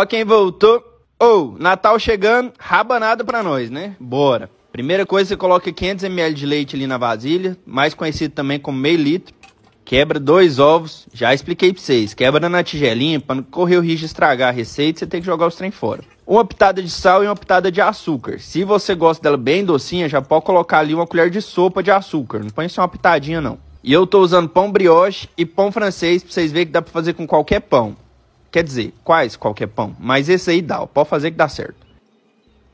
Ó quem voltou. Ou, oh, Natal chegando, rabanada para nós, né? Bora. Primeira coisa, você coloca 500 ml de leite ali na vasilha, mais conhecido também como meio litro. Quebra dois ovos, já expliquei pra vocês. Quebra na tigelinha, pra não correr o risco de estragar a receita, você tem que jogar os trem fora. Uma pitada de sal e uma pitada de açúcar. Se você gosta dela bem docinha, já pode colocar ali uma colher de sopa de açúcar. Não põe só uma pitadinha, não. E eu tô usando pão brioche e pão francês, pra vocês verem que dá pra fazer com qualquer pão. Quer dizer, quais qualquer pão. Mas esse aí dá, ó, pode fazer que dá certo.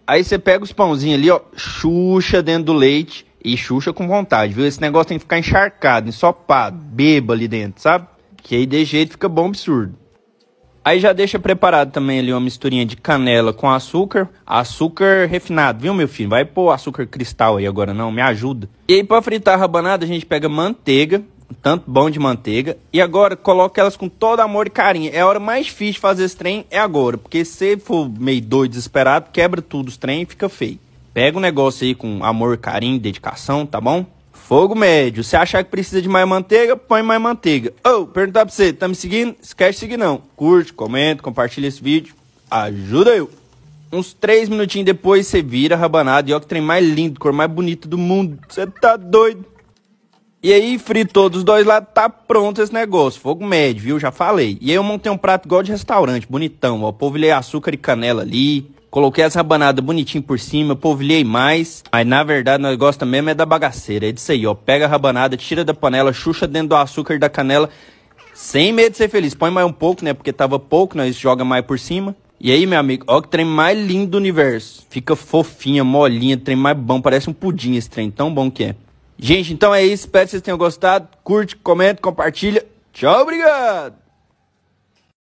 Aí você pega os pãozinhos ali, ó, xuxa dentro do leite e xuxa com vontade, viu? Esse negócio tem que ficar encharcado, ensopado, beba ali dentro, sabe? Que aí de jeito fica bom absurdo. Aí já deixa preparado também ali uma misturinha de canela com açúcar. Açúcar refinado, viu, meu filho? Vai pôr açúcar cristal aí agora não, me ajuda. E aí pra fritar a rabanada a gente pega manteiga, tanto bom de manteiga. E agora coloca elas com todo amor e carinho. É a hora mais difícil de fazer esse trem, é agora. Porque se for meio doido, desesperado, quebra tudo os trem e fica feio. Pega o negócio aí com amor, carinho, dedicação, tá bom? Fogo médio. Se achar que precisa de mais manteiga, põe mais manteiga. Ô, oh, perguntar pra você, tá me seguindo? Esquece de seguir não. Curte, comenta, compartilha esse vídeo. Ajuda eu. Uns três minutinhos depois você vira rabanada e ó que trem mais lindo, cor mais bonita do mundo. Você tá doido? E aí fritou dos dois lados, tá pronto esse negócio. Fogo médio, viu? Já falei. E aí eu montei um prato igual de restaurante, bonitão, ó. Polvilhei açúcar e canela ali. Coloquei as rabanadas bonitinho por cima, polvilhei mais. Aí na verdade o gosta mesmo é da bagaceira. É disso aí, ó. Pega a rabanada, tira da panela, chucha dentro do açúcar e da canela. Sem medo de ser feliz. Põe mais um pouco, né? Porque tava pouco, nós joga mais por cima. E aí, meu amigo, ó que trem mais lindo do universo. Fica fofinha, molinha, trem mais bom. Parece um pudim esse trem, tão bom que é. Gente, então é isso. Espero que vocês tenham gostado. Curte, comenta, compartilha. Tchau, obrigado!